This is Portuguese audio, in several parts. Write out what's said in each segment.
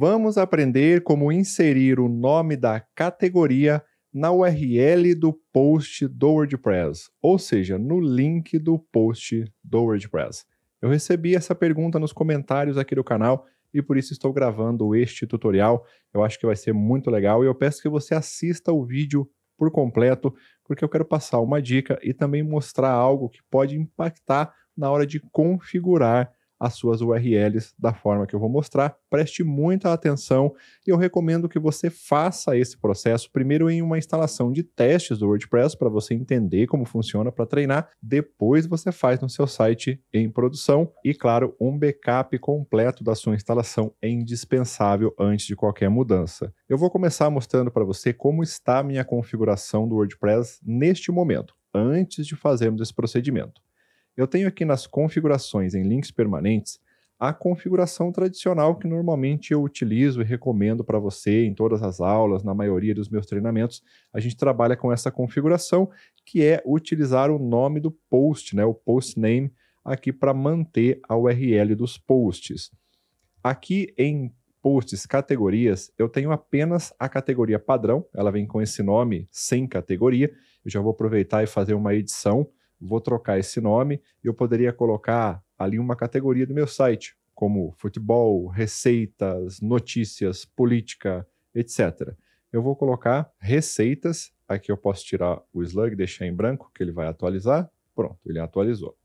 vamos aprender como inserir o nome da categoria na URL do post do WordPress, ou seja, no link do post do WordPress. Eu recebi essa pergunta nos comentários aqui do canal e por isso estou gravando este tutorial. Eu acho que vai ser muito legal e eu peço que você assista o vídeo por completo, porque eu quero passar uma dica e também mostrar algo que pode impactar na hora de configurar as suas URLs da forma que eu vou mostrar. Preste muita atenção e eu recomendo que você faça esse processo primeiro em uma instalação de testes do WordPress para você entender como funciona para treinar, depois você faz no seu site em produção e claro, um backup completo da sua instalação é indispensável antes de qualquer mudança. Eu vou começar mostrando para você como está a minha configuração do WordPress neste momento, antes de fazermos esse procedimento. Eu tenho aqui nas configurações em links permanentes a configuração tradicional que normalmente eu utilizo e recomendo para você em todas as aulas, na maioria dos meus treinamentos, a gente trabalha com essa configuração, que é utilizar o nome do post, né, o post name aqui para manter a URL dos posts. Aqui em posts categorias, eu tenho apenas a categoria padrão, ela vem com esse nome sem categoria. Eu já vou aproveitar e fazer uma edição vou trocar esse nome e eu poderia colocar ali uma categoria do meu site, como futebol, receitas, notícias, política, etc. Eu vou colocar receitas, aqui eu posso tirar o slug, deixar em branco, que ele vai atualizar. Pronto, ele atualizou.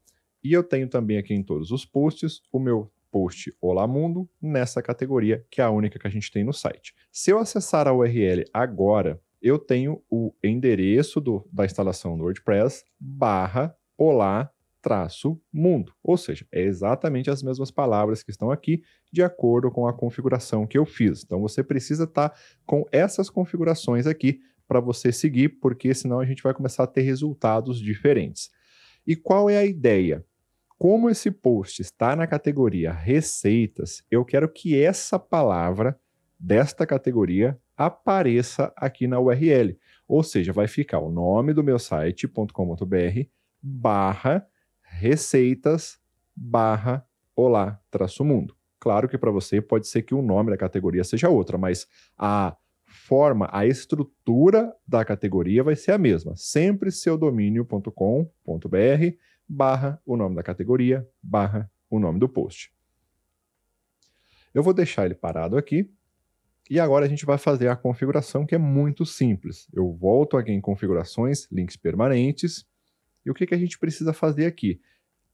E eu tenho também aqui em todos os posts o meu post Olá Mundo nessa categoria, que é a única que a gente tem no site. Se eu acessar a URL agora eu tenho o endereço do, da instalação do WordPress barra olá traço mundo. Ou seja, é exatamente as mesmas palavras que estão aqui, de acordo com a configuração que eu fiz. Então você precisa estar tá com essas configurações aqui para você seguir, porque senão a gente vai começar a ter resultados diferentes. E qual é a ideia? Como esse post está na categoria receitas, eu quero que essa palavra desta categoria apareça aqui na URL. Ou seja, vai ficar o nome do meu site.com.br barra receitas barra olá traço mundo. Claro que para você pode ser que o nome da categoria seja outra, mas a forma, a estrutura da categoria vai ser a mesma. Sempre seu domínio.com.br barra o nome da categoria barra o nome do post. Eu vou deixar ele parado aqui e agora a gente vai fazer a configuração que é muito simples. Eu volto aqui em configurações, links permanentes. E o que, que a gente precisa fazer aqui?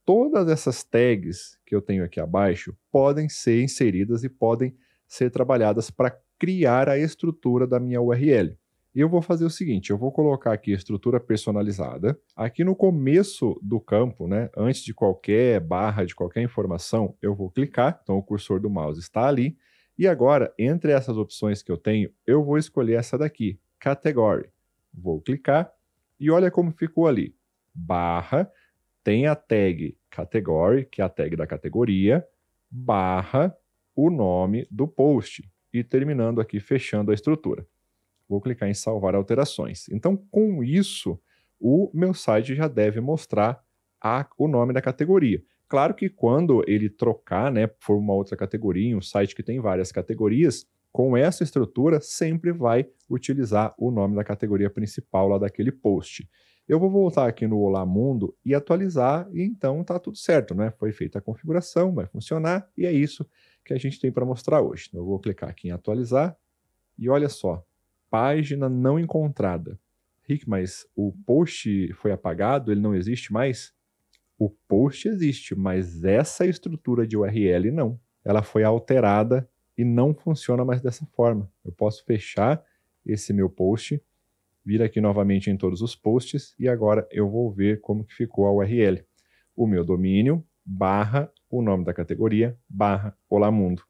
Todas essas tags que eu tenho aqui abaixo podem ser inseridas e podem ser trabalhadas para criar a estrutura da minha URL. E eu vou fazer o seguinte, eu vou colocar aqui estrutura personalizada. Aqui no começo do campo, né, antes de qualquer barra, de qualquer informação, eu vou clicar. Então o cursor do mouse está ali e agora, entre essas opções que eu tenho, eu vou escolher essa daqui, Category. Vou clicar e olha como ficou ali. Barra, tem a tag Category, que é a tag da categoria, barra o nome do post e terminando aqui, fechando a estrutura. Vou clicar em salvar alterações. Então, com isso, o meu site já deve mostrar a, o nome da categoria. Claro que quando ele trocar, né, for uma outra categoria, um site que tem várias categorias, com essa estrutura sempre vai utilizar o nome da categoria principal lá daquele post. Eu vou voltar aqui no Olá Mundo e atualizar, e então tá tudo certo, né? Foi feita a configuração, vai funcionar, e é isso que a gente tem para mostrar hoje. Eu vou clicar aqui em atualizar, e olha só, página não encontrada. Rick, mas o post foi apagado, ele não existe mais? O post existe, mas essa estrutura de URL não. Ela foi alterada e não funciona mais dessa forma. Eu posso fechar esse meu post, vir aqui novamente em todos os posts e agora eu vou ver como que ficou a URL. O meu domínio barra o nome da categoria barra Olá Mundo.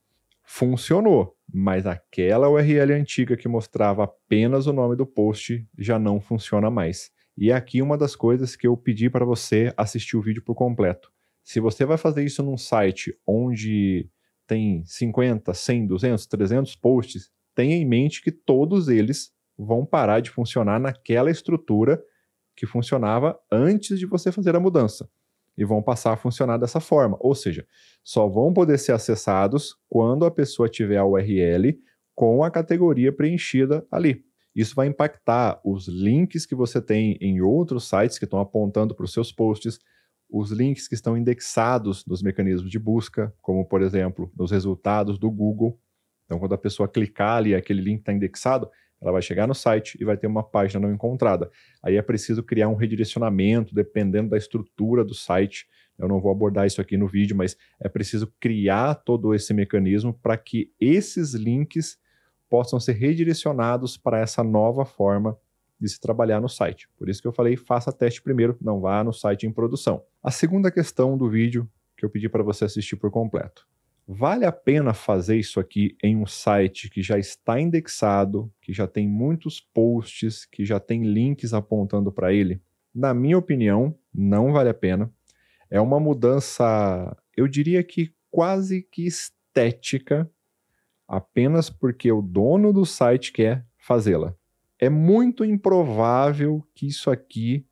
Funcionou, mas aquela URL antiga que mostrava apenas o nome do post já não funciona mais. E aqui uma das coisas que eu pedi para você assistir o vídeo por completo. Se você vai fazer isso num site onde tem 50, 100, 200, 300 posts, tenha em mente que todos eles vão parar de funcionar naquela estrutura que funcionava antes de você fazer a mudança e vão passar a funcionar dessa forma. Ou seja, só vão poder ser acessados quando a pessoa tiver a URL com a categoria preenchida ali. Isso vai impactar os links que você tem em outros sites que estão apontando para os seus posts, os links que estão indexados nos mecanismos de busca, como por exemplo nos resultados do Google. Então, quando a pessoa clicar ali, aquele link está indexado, ela vai chegar no site e vai ter uma página não encontrada. Aí é preciso criar um redirecionamento, dependendo da estrutura do site. Eu não vou abordar isso aqui no vídeo, mas é preciso criar todo esse mecanismo para que esses links possam ser redirecionados para essa nova forma de se trabalhar no site. Por isso que eu falei, faça teste primeiro, não vá no site em produção. A segunda questão do vídeo que eu pedi para você assistir por completo. Vale a pena fazer isso aqui em um site que já está indexado, que já tem muitos posts, que já tem links apontando para ele? Na minha opinião, não vale a pena. É uma mudança, eu diria que quase que estética apenas porque o dono do site quer fazê-la. É muito improvável que isso aqui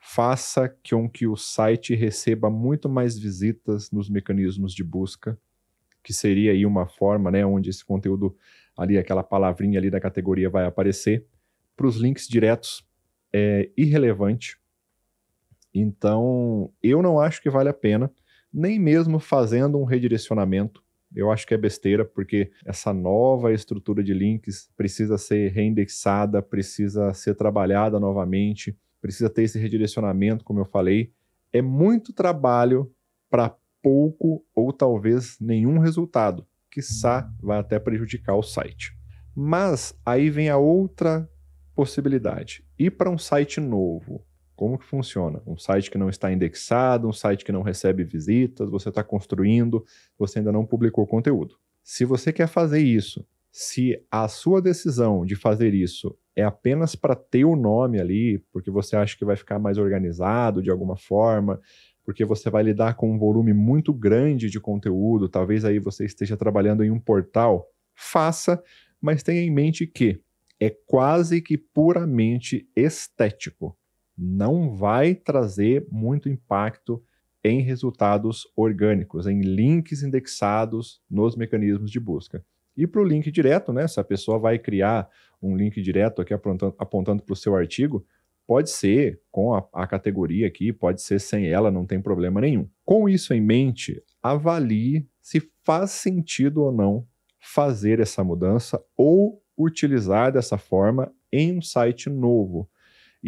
faça com que o site receba muito mais visitas nos mecanismos de busca, que seria aí uma forma, né, onde esse conteúdo ali, aquela palavrinha ali da categoria vai aparecer, para os links diretos é irrelevante. Então, eu não acho que vale a pena, nem mesmo fazendo um redirecionamento eu acho que é besteira, porque essa nova estrutura de links precisa ser reindexada, precisa ser trabalhada novamente, precisa ter esse redirecionamento, como eu falei. É muito trabalho para pouco ou talvez nenhum resultado, que vai até prejudicar o site. Mas aí vem a outra possibilidade: ir para um site novo como que funciona? Um site que não está indexado, um site que não recebe visitas, você está construindo, você ainda não publicou conteúdo. Se você quer fazer isso, se a sua decisão de fazer isso é apenas para ter o nome ali, porque você acha que vai ficar mais organizado de alguma forma, porque você vai lidar com um volume muito grande de conteúdo, talvez aí você esteja trabalhando em um portal, faça, mas tenha em mente que é quase que puramente estético não vai trazer muito impacto em resultados orgânicos, em links indexados nos mecanismos de busca. E para o link direto, né? Se a pessoa vai criar um link direto aqui apontando para o seu artigo, pode ser com a, a, categoria aqui, pode ser sem ela, não tem problema nenhum. Com isso em mente, avalie se faz sentido ou não fazer essa mudança ou utilizar dessa forma em um site novo.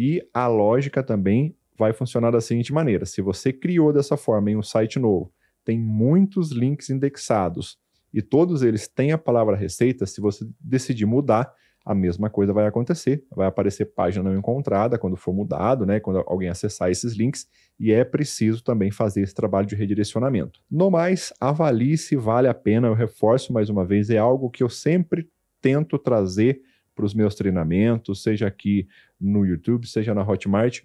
E a lógica também vai funcionar da seguinte maneira: se você criou dessa forma em um site novo, tem muitos links indexados e todos eles têm a palavra receita, se você decidir mudar, a mesma coisa vai acontecer. Vai aparecer página não encontrada quando for mudado, né? Quando alguém acessar esses links, e é preciso também fazer esse trabalho de redirecionamento. No mais, avalie se vale a pena, eu reforço mais uma vez, é algo que eu sempre tento trazer para os meus treinamentos, seja aqui no YouTube, seja na Hotmart,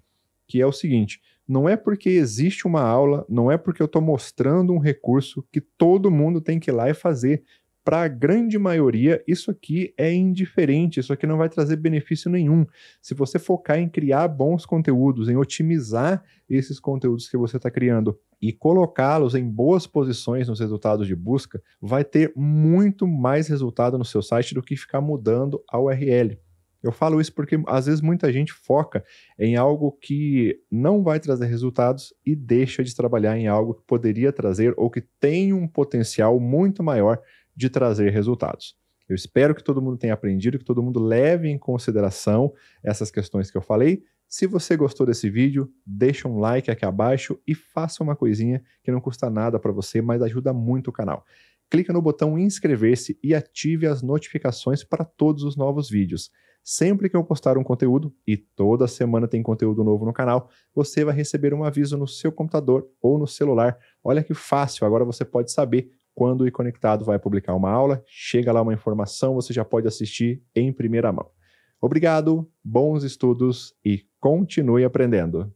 que é o seguinte: não é porque existe uma aula, não é porque eu estou mostrando um recurso que todo mundo tem que ir lá e fazer para a grande maioria, isso aqui é indiferente, isso aqui não vai trazer benefício nenhum. Se você focar em criar bons conteúdos, em otimizar esses conteúdos que você está criando e colocá-los em boas posições nos resultados de busca, vai ter muito mais resultado no seu site do que ficar mudando a URL. Eu falo isso porque às vezes muita gente foca em algo que não vai trazer resultados e deixa de trabalhar em algo que poderia trazer ou que tem um potencial muito maior de trazer resultados. Eu espero que todo mundo tenha aprendido, que todo mundo leve em consideração essas questões que eu falei. Se você gostou desse vídeo, deixa um like aqui abaixo e faça uma coisinha que não custa nada para você, mas ajuda muito o canal. Clica no botão inscrever-se e ative as notificações para todos os novos vídeos. Sempre que eu postar um conteúdo, e toda semana tem conteúdo novo no canal, você vai receber um aviso no seu computador ou no celular. Olha que fácil, agora você pode saber quando o Conectado vai publicar uma aula, chega lá uma informação, você já pode assistir em primeira mão. Obrigado, bons estudos e continue aprendendo!